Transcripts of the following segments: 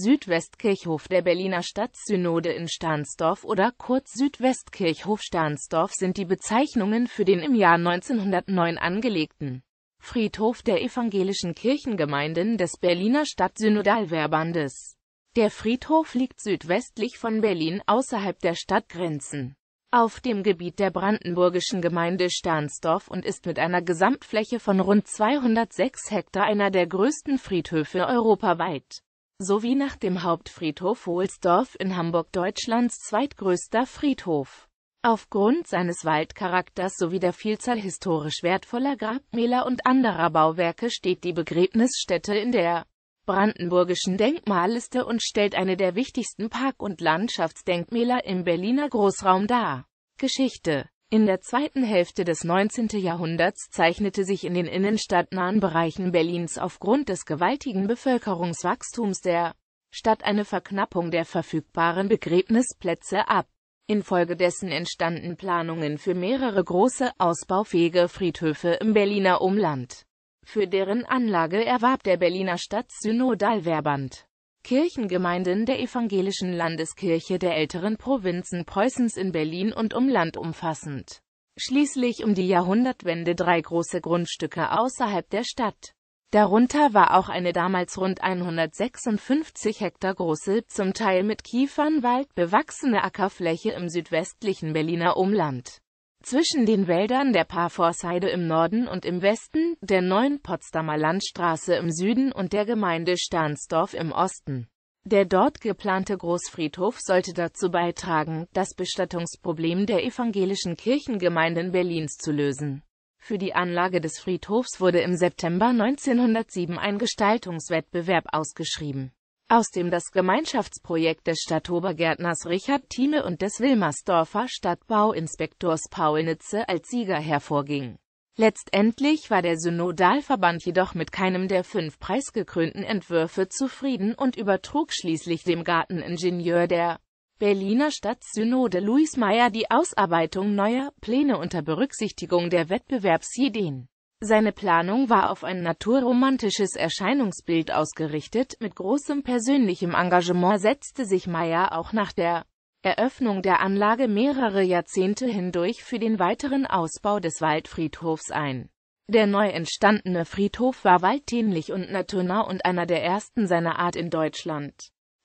Südwestkirchhof der Berliner Stadtsynode in Stahnsdorf oder kurz Südwestkirchhof Stahnsdorf sind die Bezeichnungen für den im Jahr 1909 angelegten Friedhof der evangelischen Kirchengemeinden des Berliner Stadtsynodalverbandes. Der Friedhof liegt südwestlich von Berlin außerhalb der Stadtgrenzen auf dem Gebiet der brandenburgischen Gemeinde Stahnsdorf und ist mit einer Gesamtfläche von rund 206 Hektar einer der größten Friedhöfe europaweit sowie nach dem Hauptfriedhof Ohlsdorf in Hamburg Deutschlands zweitgrößter Friedhof. Aufgrund seines Waldcharakters sowie der Vielzahl historisch wertvoller Grabmäler und anderer Bauwerke steht die Begräbnisstätte in der brandenburgischen Denkmalliste und stellt eine der wichtigsten Park- und Landschaftsdenkmäler im Berliner Großraum dar. Geschichte in der zweiten Hälfte des 19. Jahrhunderts zeichnete sich in den innenstadtnahen Bereichen Berlins aufgrund des gewaltigen Bevölkerungswachstums der Stadt eine Verknappung der verfügbaren Begräbnisplätze ab. Infolgedessen entstanden Planungen für mehrere große, ausbaufähige Friedhöfe im Berliner Umland. Für deren Anlage erwarb der Berliner Stadtsynodalverband Kirchengemeinden der Evangelischen Landeskirche der älteren Provinzen Preußens in Berlin und Umland umfassend. Schließlich um die Jahrhundertwende drei große Grundstücke außerhalb der Stadt. Darunter war auch eine damals rund 156 Hektar große, zum Teil mit Kiefernwald bewachsene Ackerfläche im südwestlichen Berliner Umland zwischen den Wäldern der Parforsheide im Norden und im Westen, der neuen Potsdamer Landstraße im Süden und der Gemeinde Stahnsdorf im Osten. Der dort geplante Großfriedhof sollte dazu beitragen, das Bestattungsproblem der evangelischen Kirchengemeinden Berlins zu lösen. Für die Anlage des Friedhofs wurde im September 1907 ein Gestaltungswettbewerb ausgeschrieben aus dem das Gemeinschaftsprojekt des Stadtobergärtners Richard Thieme und des Wilmersdorfer Stadtbauinspektors Paul Nitze als Sieger hervorging. Letztendlich war der Synodalverband jedoch mit keinem der fünf preisgekrönten Entwürfe zufrieden und übertrug schließlich dem Garteningenieur der Berliner Stadtsynode Luis Meyer die Ausarbeitung neuer Pläne unter Berücksichtigung der Wettbewerbsideen seine Planung war auf ein naturromantisches Erscheinungsbild ausgerichtet, mit großem persönlichem Engagement setzte sich Meyer auch nach der Eröffnung der Anlage mehrere Jahrzehnte hindurch für den weiteren Ausbau des Waldfriedhofs ein. Der neu entstandene Friedhof war walddienlich und naturnah und einer der ersten seiner Art in Deutschland.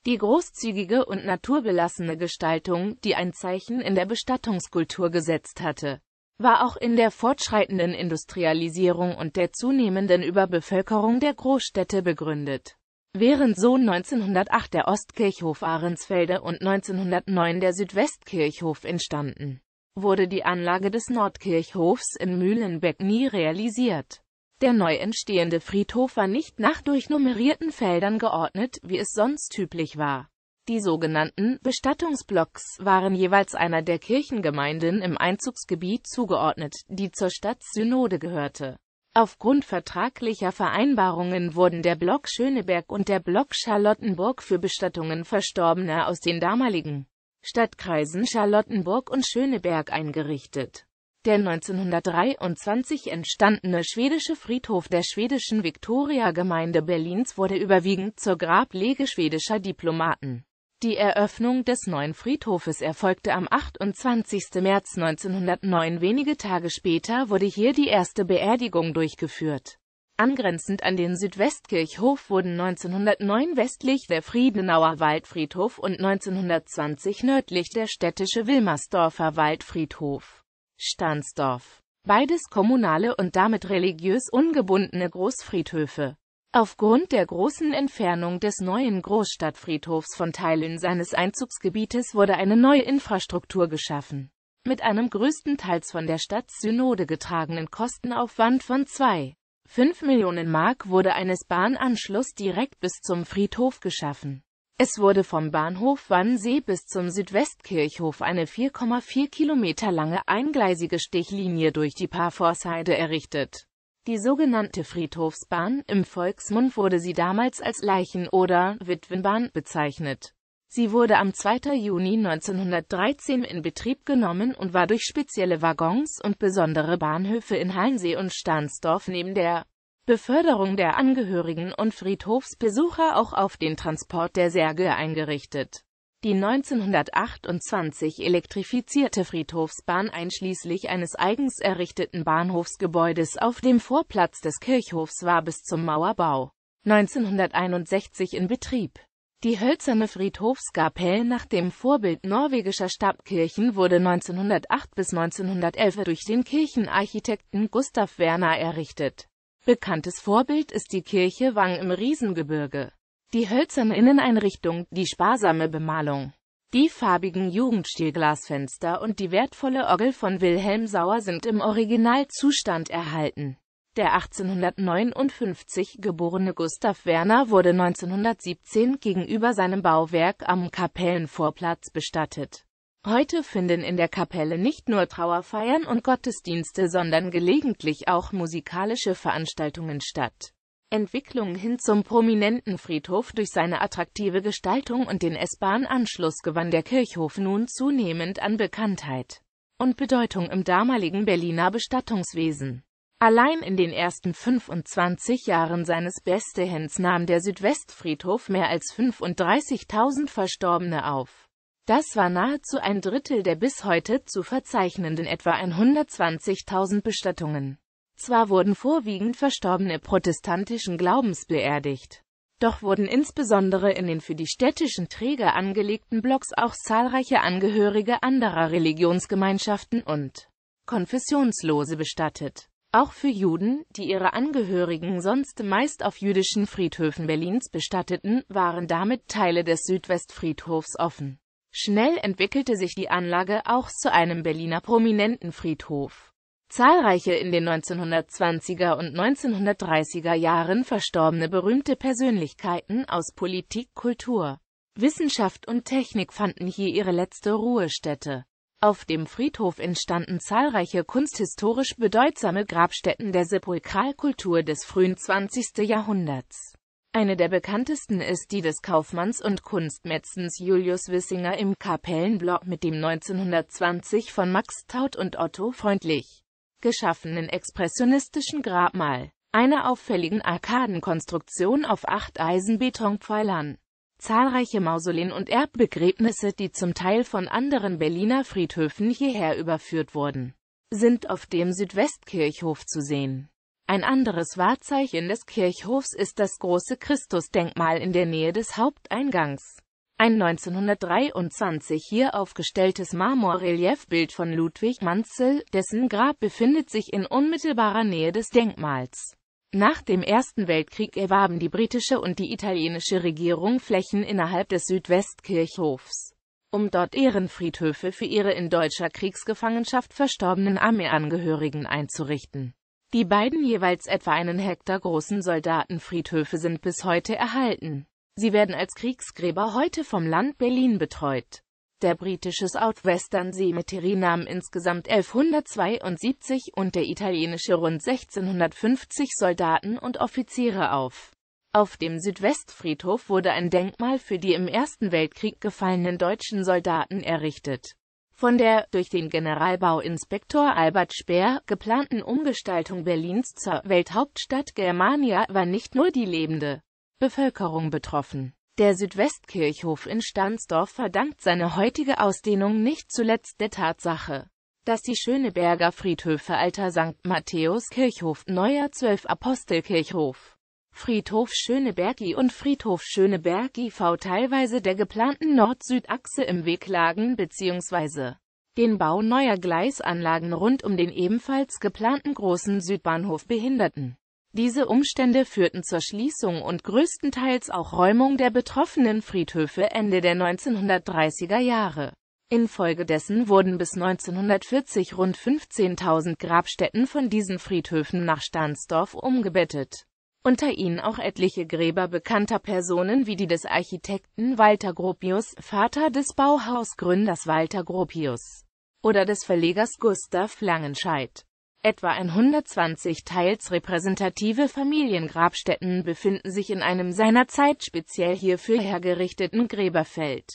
Die großzügige und naturbelassene Gestaltung, die ein Zeichen in der Bestattungskultur gesetzt hatte war auch in der fortschreitenden Industrialisierung und der zunehmenden Überbevölkerung der Großstädte begründet. Während so 1908 der Ostkirchhof Ahrensfelde und 1909 der Südwestkirchhof entstanden, wurde die Anlage des Nordkirchhofs in Mühlenbeck nie realisiert. Der neu entstehende Friedhof war nicht nach durchnummerierten Feldern geordnet, wie es sonst üblich war. Die sogenannten Bestattungsblocks waren jeweils einer der Kirchengemeinden im Einzugsgebiet zugeordnet, die zur Stadtsynode gehörte. Aufgrund vertraglicher Vereinbarungen wurden der Block Schöneberg und der Block Charlottenburg für Bestattungen Verstorbener aus den damaligen Stadtkreisen Charlottenburg und Schöneberg eingerichtet. Der 1923 entstandene schwedische Friedhof der schwedischen Viktoriagemeinde Berlins wurde überwiegend zur Grablege schwedischer Diplomaten die Eröffnung des neuen Friedhofes erfolgte am 28. März 1909. Wenige Tage später wurde hier die erste Beerdigung durchgeführt. Angrenzend an den Südwestkirchhof wurden 1909 westlich der Friedenauer Waldfriedhof und 1920 nördlich der städtische Wilmersdorfer Waldfriedhof Stahnsdorf. Beides kommunale und damit religiös ungebundene Großfriedhöfe. Aufgrund der großen Entfernung des neuen Großstadtfriedhofs von Teilen seines Einzugsgebietes wurde eine neue Infrastruktur geschaffen. Mit einem größtenteils von der Stadtsynode getragenen Kostenaufwand von 2,5 Millionen Mark wurde eines Bahnanschluss direkt bis zum Friedhof geschaffen. Es wurde vom Bahnhof Wannsee bis zum Südwestkirchhof eine 4,4 Kilometer lange eingleisige Stichlinie durch die Parforsheide errichtet die sogenannte Friedhofsbahn, im Volksmund wurde sie damals als Leichen- oder Witwenbahn bezeichnet. Sie wurde am 2. Juni 1913 in Betrieb genommen und war durch spezielle Waggons und besondere Bahnhöfe in Hallensee und Stahnsdorf neben der Beförderung der Angehörigen und Friedhofsbesucher auch auf den Transport der Särge eingerichtet die 1928 elektrifizierte Friedhofsbahn einschließlich eines eigens errichteten Bahnhofsgebäudes auf dem Vorplatz des Kirchhofs war bis zum Mauerbau 1961 in Betrieb. Die hölzerne Friedhofskapelle nach dem Vorbild norwegischer Stabkirchen wurde 1908 bis 1911 durch den Kirchenarchitekten Gustav Werner errichtet. Bekanntes Vorbild ist die Kirche Wang im Riesengebirge die hölzerne Inneneinrichtung, die sparsame Bemalung, die farbigen Jugendstilglasfenster und die wertvolle Orgel von Wilhelm Sauer sind im Originalzustand erhalten. Der 1859 geborene Gustav Werner wurde 1917 gegenüber seinem Bauwerk am Kapellenvorplatz bestattet. Heute finden in der Kapelle nicht nur Trauerfeiern und Gottesdienste, sondern gelegentlich auch musikalische Veranstaltungen statt. Entwicklung hin zum prominenten Friedhof durch seine attraktive Gestaltung und den S-Bahn-Anschluss gewann der Kirchhof nun zunehmend an Bekanntheit und Bedeutung im damaligen Berliner Bestattungswesen. Allein in den ersten 25 Jahren seines Bestehens nahm der Südwestfriedhof mehr als 35.000 Verstorbene auf. Das war nahezu ein Drittel der bis heute zu verzeichnenden etwa 120.000 Bestattungen. Zwar wurden vorwiegend verstorbene protestantischen Glaubens beerdigt, doch wurden insbesondere in den für die städtischen Träger angelegten Blocks auch zahlreiche Angehörige anderer Religionsgemeinschaften und Konfessionslose bestattet. Auch für Juden, die ihre Angehörigen sonst meist auf jüdischen Friedhöfen Berlins bestatteten, waren damit Teile des Südwestfriedhofs offen. Schnell entwickelte sich die Anlage auch zu einem Berliner prominenten Friedhof. Zahlreiche in den 1920er und 1930er Jahren verstorbene berühmte Persönlichkeiten aus Politik, Kultur, Wissenschaft und Technik fanden hier ihre letzte Ruhestätte. Auf dem Friedhof entstanden zahlreiche kunsthistorisch bedeutsame Grabstätten der Sepulkralkultur des frühen 20. Jahrhunderts. Eine der bekanntesten ist die des Kaufmanns und Kunstmetzens Julius Wissinger im Kapellenblock mit dem 1920 von Max Taut und Otto Freundlich geschaffenen expressionistischen Grabmal, einer auffälligen Arkadenkonstruktion auf acht Eisenbetonpfeilern. Zahlreiche Mausoleen und Erbbegräbnisse, die zum Teil von anderen Berliner Friedhöfen hierher überführt wurden, sind auf dem Südwestkirchhof zu sehen. Ein anderes Wahrzeichen des Kirchhofs ist das große Christusdenkmal in der Nähe des Haupteingangs. Ein 1923 hier aufgestelltes Marmorreliefbild von Ludwig Manzel, dessen Grab befindet sich in unmittelbarer Nähe des Denkmals. Nach dem Ersten Weltkrieg erwarben die britische und die italienische Regierung Flächen innerhalb des Südwestkirchhofs, um dort Ehrenfriedhöfe für ihre in deutscher Kriegsgefangenschaft verstorbenen Armeeangehörigen einzurichten. Die beiden jeweils etwa einen Hektar großen Soldatenfriedhöfe sind bis heute erhalten. Sie werden als Kriegsgräber heute vom Land Berlin betreut. Der britische Southwestern Cemetery nahm insgesamt 1172 und der italienische rund 1650 Soldaten und Offiziere auf. Auf dem Südwestfriedhof wurde ein Denkmal für die im Ersten Weltkrieg gefallenen deutschen Soldaten errichtet. Von der durch den Generalbauinspektor Albert Speer geplanten Umgestaltung Berlins zur Welthauptstadt Germania war nicht nur die lebende Bevölkerung betroffen. Der Südwestkirchhof in Stansdorf verdankt seine heutige Ausdehnung nicht zuletzt der Tatsache, dass die Schöneberger Friedhöfe Alter St. Matthäus Kirchhof, Neuer 12 Apostelkirchhof, Friedhof Schönebergi und Friedhof Schöneberg IV teilweise der geplanten Nord-Süd-Achse im Weg lagen bzw. den Bau neuer Gleisanlagen rund um den ebenfalls geplanten großen Südbahnhof behinderten. Diese Umstände führten zur Schließung und größtenteils auch Räumung der betroffenen Friedhöfe Ende der 1930er Jahre. Infolgedessen wurden bis 1940 rund 15.000 Grabstätten von diesen Friedhöfen nach Stahnsdorf umgebettet. Unter ihnen auch etliche Gräber bekannter Personen wie die des Architekten Walter Gropius, Vater des Bauhausgründers Walter Gropius oder des Verlegers Gustav Langenscheidt. Etwa 120 teils repräsentative Familiengrabstätten befinden sich in einem seinerzeit speziell hierfür hergerichteten Gräberfeld,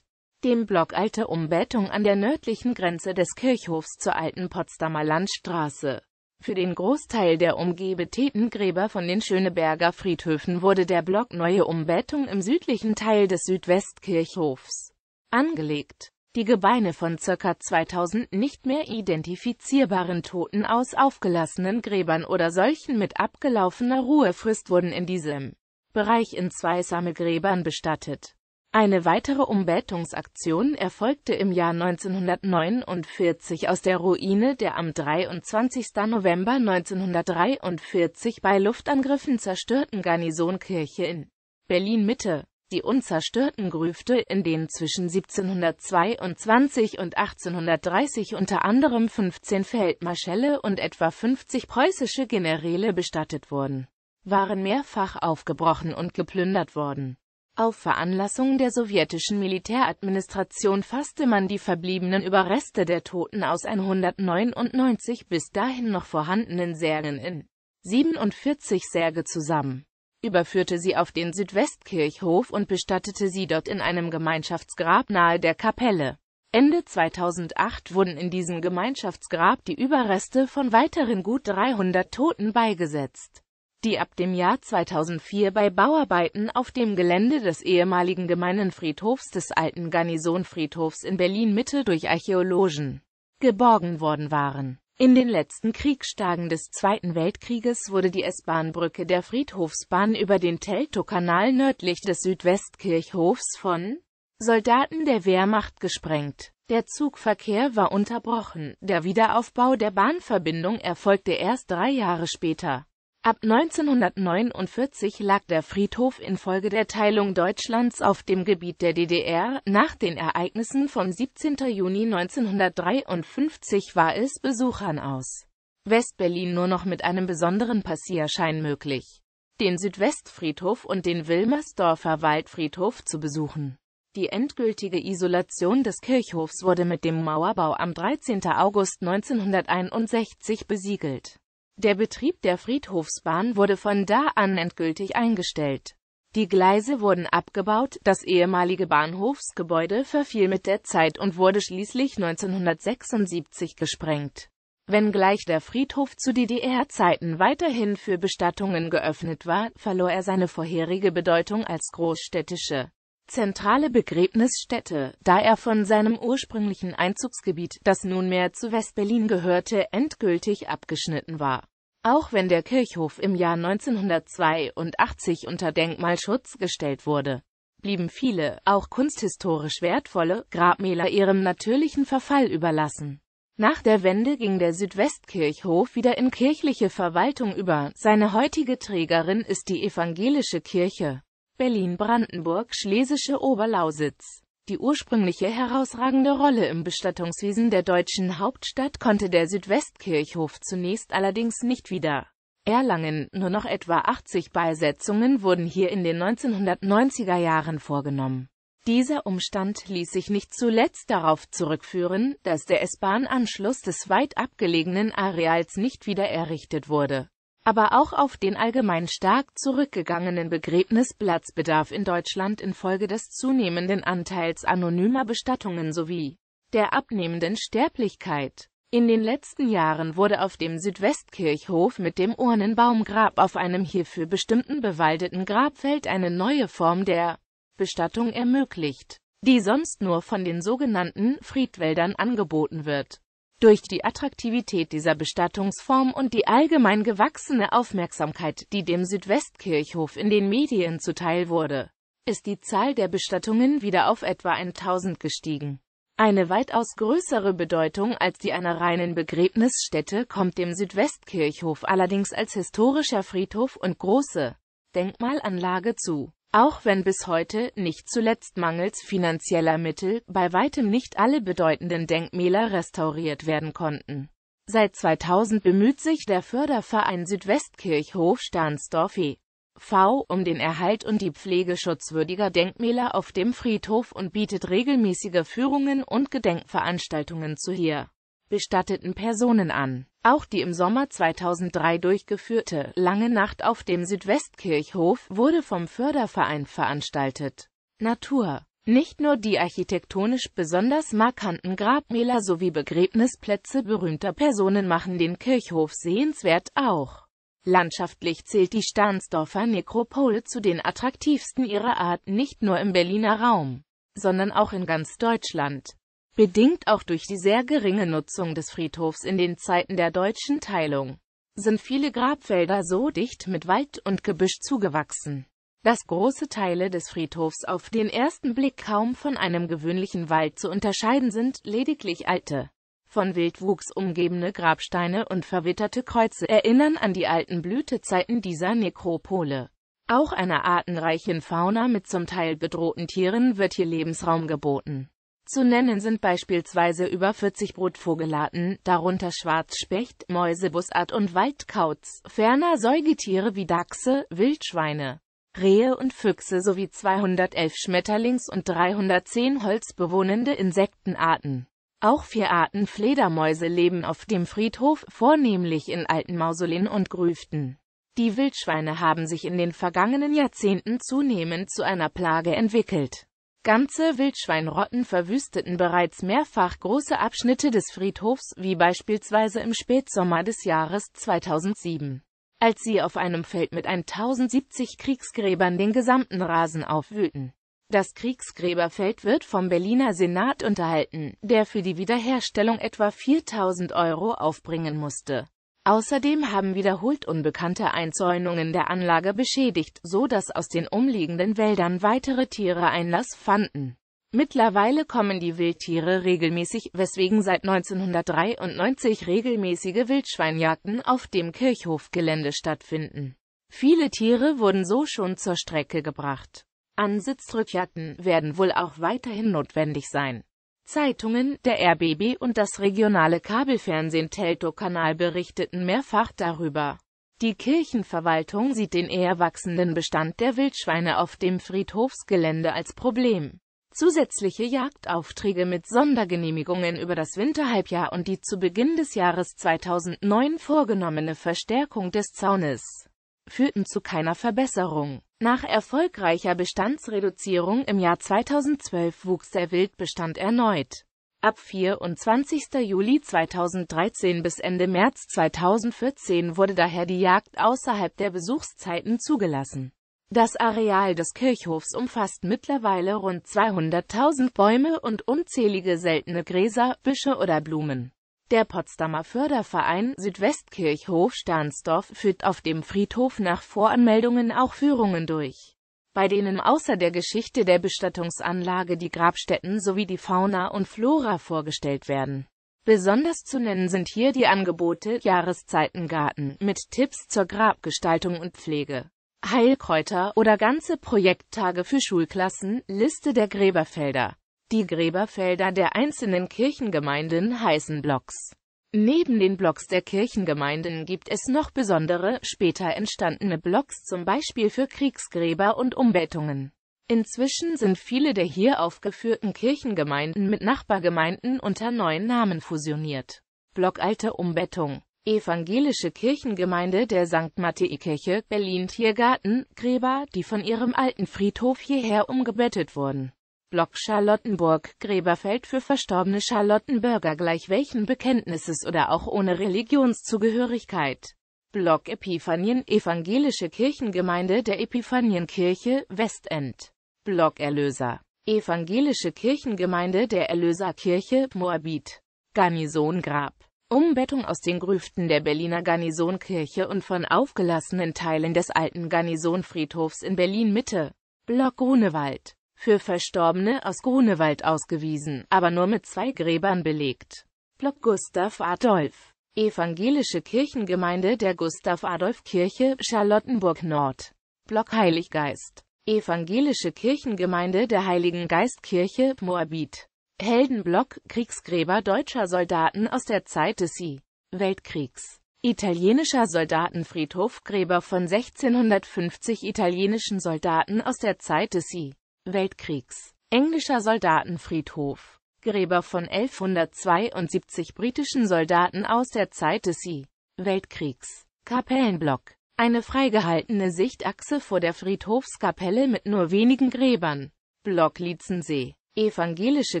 dem Block Alte Umbettung an der nördlichen Grenze des Kirchhofs zur alten Potsdamer Landstraße. Für den Großteil der umgebeten Gräber von den Schöneberger Friedhöfen wurde der Block Neue Umbettung im südlichen Teil des Südwestkirchhofs angelegt die Gebeine von ca. 2000 nicht mehr identifizierbaren Toten aus aufgelassenen Gräbern oder solchen mit abgelaufener Ruhefrist wurden in diesem Bereich in zwei Sammelgräbern bestattet. Eine weitere Umbettungsaktion erfolgte im Jahr 1949 aus der Ruine der am 23. November 1943 bei Luftangriffen zerstörten Garnisonkirche in Berlin-Mitte die unzerstörten Grüfte, in denen zwischen 1722 und 1830 unter anderem 15 Feldmarschälle und etwa 50 preußische Generäle bestattet wurden, waren mehrfach aufgebrochen und geplündert worden. Auf Veranlassung der sowjetischen Militäradministration fasste man die verbliebenen Überreste der Toten aus 199 bis dahin noch vorhandenen Särgen in 47 Särge zusammen überführte sie auf den Südwestkirchhof und bestattete sie dort in einem Gemeinschaftsgrab nahe der Kapelle. Ende 2008 wurden in diesem Gemeinschaftsgrab die Überreste von weiteren gut 300 Toten beigesetzt, die ab dem Jahr 2004 bei Bauarbeiten auf dem Gelände des ehemaligen Gemeinen des alten Garnisonfriedhofs in Berlin-Mitte durch Archäologen geborgen worden waren in den letzten Kriegstagen des Zweiten Weltkrieges wurde die S-Bahn-Brücke der Friedhofsbahn über den Teltow-Kanal nördlich des Südwestkirchhofs von Soldaten der Wehrmacht gesprengt. Der Zugverkehr war unterbrochen, der Wiederaufbau der Bahnverbindung erfolgte erst drei Jahre später. Ab 1949 lag der Friedhof infolge der Teilung Deutschlands auf dem Gebiet der DDR. Nach den Ereignissen vom 17. Juni 1953 war es Besuchern aus Westberlin nur noch mit einem besonderen Passierschein möglich, den Südwestfriedhof und den Wilmersdorfer Waldfriedhof zu besuchen. Die endgültige Isolation des Kirchhofs wurde mit dem Mauerbau am 13. August 1961 besiegelt. Der Betrieb der Friedhofsbahn wurde von da an endgültig eingestellt. Die Gleise wurden abgebaut, das ehemalige Bahnhofsgebäude verfiel mit der Zeit und wurde schließlich 1976 gesprengt. Wenngleich der Friedhof zu DDR-Zeiten weiterhin für Bestattungen geöffnet war, verlor er seine vorherige Bedeutung als großstädtische zentrale Begräbnisstätte, da er von seinem ursprünglichen Einzugsgebiet, das nunmehr zu Westberlin gehörte, endgültig abgeschnitten war. Auch wenn der Kirchhof im Jahr 1982 unter Denkmalschutz gestellt wurde, blieben viele, auch kunsthistorisch wertvolle, Grabmäler ihrem natürlichen Verfall überlassen. Nach der Wende ging der Südwestkirchhof wieder in kirchliche Verwaltung über, seine heutige Trägerin ist die evangelische Kirche. Berlin-Brandenburg Schlesische Oberlausitz die ursprüngliche herausragende Rolle im Bestattungswesen der deutschen Hauptstadt konnte der Südwestkirchhof zunächst allerdings nicht wieder. Erlangen, nur noch etwa 80 Beisetzungen wurden hier in den 1990er Jahren vorgenommen. Dieser Umstand ließ sich nicht zuletzt darauf zurückführen, dass der S-Bahn-Anschluss des weit abgelegenen Areals nicht wieder errichtet wurde aber auch auf den allgemein stark zurückgegangenen Begräbnisplatzbedarf in Deutschland infolge des zunehmenden Anteils anonymer Bestattungen sowie der abnehmenden Sterblichkeit. In den letzten Jahren wurde auf dem Südwestkirchhof mit dem Urnenbaumgrab auf einem hierfür bestimmten bewaldeten Grabfeld eine neue Form der Bestattung ermöglicht, die sonst nur von den sogenannten Friedwäldern angeboten wird durch die Attraktivität dieser Bestattungsform und die allgemein gewachsene Aufmerksamkeit, die dem Südwestkirchhof in den Medien zuteil wurde, ist die Zahl der Bestattungen wieder auf etwa 1000 gestiegen. Eine weitaus größere Bedeutung als die einer reinen Begräbnisstätte kommt dem Südwestkirchhof allerdings als historischer Friedhof und große Denkmalanlage zu auch wenn bis heute, nicht zuletzt mangels finanzieller Mittel, bei weitem nicht alle bedeutenden Denkmäler restauriert werden konnten. Seit 2000 bemüht sich der Förderverein Südwestkirchhof Stahnsdorf e.V. um den Erhalt und die Pflege schutzwürdiger Denkmäler auf dem Friedhof und bietet regelmäßige Führungen und Gedenkveranstaltungen zu hier bestatteten Personen an. Auch die im Sommer 2003 durchgeführte Lange Nacht auf dem Südwestkirchhof wurde vom Förderverein veranstaltet. Natur nicht nur die architektonisch besonders markanten Grabmäler sowie Begräbnisplätze berühmter Personen machen den Kirchhof sehenswert auch. Landschaftlich zählt die Stahnsdorfer Nekropole zu den attraktivsten ihrer Art nicht nur im Berliner Raum, sondern auch in ganz Deutschland. Bedingt auch durch die sehr geringe Nutzung des Friedhofs in den Zeiten der deutschen Teilung sind viele Grabfelder so dicht mit Wald und Gebüsch zugewachsen, dass große Teile des Friedhofs auf den ersten Blick kaum von einem gewöhnlichen Wald zu unterscheiden sind, lediglich alte, von Wildwuchs umgebene Grabsteine und verwitterte Kreuze erinnern an die alten Blütezeiten dieser Nekropole. Auch einer artenreichen Fauna mit zum Teil bedrohten Tieren wird hier Lebensraum geboten. Zu nennen sind beispielsweise über 40 Brotvogelarten, darunter Schwarzspecht, Mäusebussard und Waldkauz, ferner Säugetiere wie Dachse, Wildschweine, Rehe und Füchse sowie 211 Schmetterlings- und 310 holzbewohnende Insektenarten. Auch vier Arten Fledermäuse leben auf dem Friedhof, vornehmlich in alten Mausoleen und Grüften. Die Wildschweine haben sich in den vergangenen Jahrzehnten zunehmend zu einer Plage entwickelt. Ganze Wildschweinrotten verwüsteten bereits mehrfach große Abschnitte des Friedhofs, wie beispielsweise im Spätsommer des Jahres 2007, als sie auf einem Feld mit 1070 Kriegsgräbern den gesamten Rasen aufwühlten. Das Kriegsgräberfeld wird vom Berliner Senat unterhalten, der für die Wiederherstellung etwa 4000 Euro aufbringen musste Außerdem haben wiederholt unbekannte Einzäunungen der Anlage beschädigt, so dass aus den umliegenden Wäldern weitere Tiere Einlass fanden. Mittlerweile kommen die Wildtiere regelmäßig, weswegen seit 1993 regelmäßige Wildschweinjagden auf dem Kirchhofgelände stattfinden. Viele Tiere wurden so schon zur Strecke gebracht. Ansitzrückjagden werden wohl auch weiterhin notwendig sein. Zeitungen, der RBB und das regionale Kabelfernsehen Telto-Kanal berichteten mehrfach darüber. Die Kirchenverwaltung sieht den eher wachsenden Bestand der Wildschweine auf dem Friedhofsgelände als Problem. Zusätzliche Jagdaufträge mit Sondergenehmigungen über das Winterhalbjahr und die zu Beginn des Jahres 2009 vorgenommene Verstärkung des Zaunes führten zu keiner Verbesserung. Nach erfolgreicher Bestandsreduzierung im Jahr 2012 wuchs der Wildbestand erneut. Ab 24. Juli 2013 bis Ende März 2014 wurde daher die Jagd außerhalb der Besuchszeiten zugelassen. Das Areal des Kirchhofs umfasst mittlerweile rund 200.000 Bäume und unzählige seltene Gräser, Büsche oder Blumen. Der Potsdamer Förderverein Südwestkirchhof Stahnsdorf führt auf dem Friedhof nach Voranmeldungen auch Führungen durch, bei denen außer der Geschichte der Bestattungsanlage die Grabstätten sowie die Fauna und Flora vorgestellt werden. Besonders zu nennen sind hier die Angebote Jahreszeitengarten mit Tipps zur Grabgestaltung und Pflege, Heilkräuter oder ganze Projekttage für Schulklassen, Liste der Gräberfelder. Die Gräberfelder der einzelnen Kirchengemeinden heißen Blocks. Neben den Blocks der Kirchengemeinden gibt es noch besondere, später entstandene Blocks zum Beispiel für Kriegsgräber und Umbettungen. Inzwischen sind viele der hier aufgeführten Kirchengemeinden mit Nachbargemeinden unter neuen Namen fusioniert. Blockalte Umbettung Evangelische Kirchengemeinde der St. Matthäi-Kirche, Berlin Tiergarten, Gräber, die von ihrem alten Friedhof hierher umgebettet wurden. Block Charlottenburg, Gräberfeld für verstorbene Charlottenbürger gleich welchen Bekenntnisses oder auch ohne Religionszugehörigkeit. Block Epiphanien, Evangelische Kirchengemeinde der Epiphanienkirche, Westend. Block Erlöser, Evangelische Kirchengemeinde der Erlöserkirche, Moabit. Garnison Grab. Umbettung aus den Grüften der Berliner Garnisonkirche und von aufgelassenen Teilen des alten Garnisonfriedhofs in Berlin-Mitte. Block Grunewald für Verstorbene aus Grunewald ausgewiesen, aber nur mit zwei Gräbern belegt. Block Gustav Adolf Evangelische Kirchengemeinde der Gustav-Adolf-Kirche, Charlottenburg-Nord. Block Heiliggeist Evangelische Kirchengemeinde der Heiligen Geistkirche, Moabit. Heldenblock, Kriegsgräber deutscher Soldaten aus der Zeit des I. Weltkriegs. Italienischer Soldatenfriedhof, Gräber von 1650 italienischen Soldaten aus der Zeit des I. Weltkriegs. Englischer Soldatenfriedhof. Gräber von 1172 britischen Soldaten aus der Zeit des I. Weltkriegs. Kapellenblock. Eine freigehaltene Sichtachse vor der Friedhofskapelle mit nur wenigen Gräbern. Block Lietzensee. Evangelische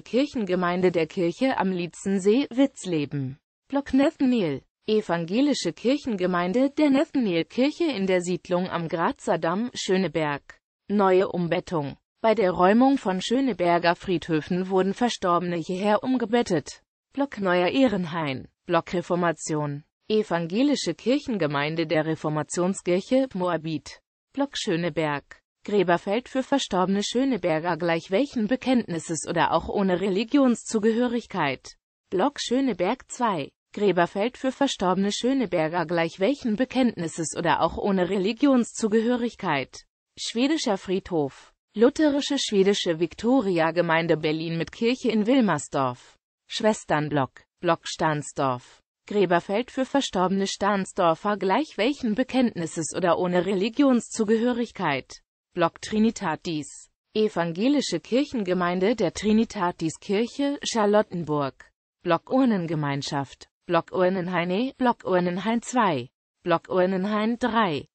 Kirchengemeinde der Kirche am Lietzensee, Witzleben. Block Nathaniel. Evangelische Kirchengemeinde der Nathaniel-Kirche in der Siedlung am Grazer Damm, Schöneberg. Neue Umbettung. Bei der Räumung von Schöneberger Friedhöfen wurden Verstorbene hierher umgebettet. Block Neuer Ehrenhain, Block Reformation, Evangelische Kirchengemeinde der Reformationskirche, Moabit, Block Schöneberg, Gräberfeld für verstorbene Schöneberger gleich welchen Bekenntnisses oder auch ohne Religionszugehörigkeit. Block Schöneberg 2, Gräberfeld für verstorbene Schöneberger gleich welchen Bekenntnisses oder auch ohne Religionszugehörigkeit. Schwedischer Friedhof Lutherische Schwedische Viktoria-Gemeinde Berlin mit Kirche in Wilmersdorf. Schwesternblock, Block Stahnsdorf. Gräberfeld für verstorbene Stahnsdorfer gleich welchen Bekenntnisses oder ohne Religionszugehörigkeit. Block Trinitatis. Evangelische Kirchengemeinde der Trinitatiskirche, Charlottenburg. Block Urnengemeinschaft. Block Urnenhain E, Block Urnenhain 2. Block Urnenhain 3.